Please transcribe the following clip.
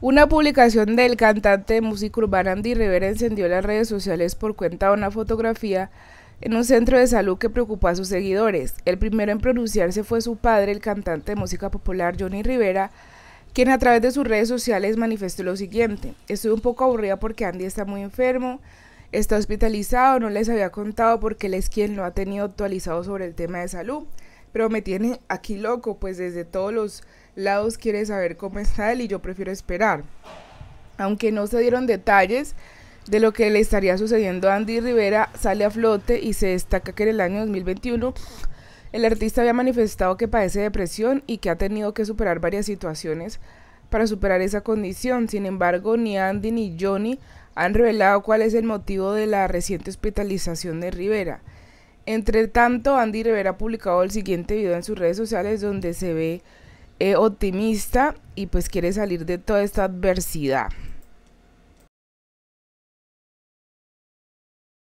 Una publicación del cantante de música urbana Andy Rivera encendió las redes sociales por cuenta de una fotografía en un centro de salud que preocupó a sus seguidores. El primero en pronunciarse fue su padre, el cantante de música popular Johnny Rivera, quien a través de sus redes sociales manifestó lo siguiente. Estoy un poco aburrida porque Andy está muy enfermo, está hospitalizado, no les había contado porque él es quien lo ha tenido actualizado sobre el tema de salud. Pero me tiene aquí loco, pues desde todos los lados quiere saber cómo está él y yo prefiero esperar. Aunque no se dieron detalles de lo que le estaría sucediendo a Andy Rivera, sale a flote y se destaca que en el año 2021 el artista había manifestado que padece depresión y que ha tenido que superar varias situaciones para superar esa condición. Sin embargo, ni Andy ni Johnny han revelado cuál es el motivo de la reciente hospitalización de Rivera. Entre tanto, Andy Rivera ha publicado el siguiente video en sus redes sociales donde se ve eh, optimista y pues quiere salir de toda esta adversidad.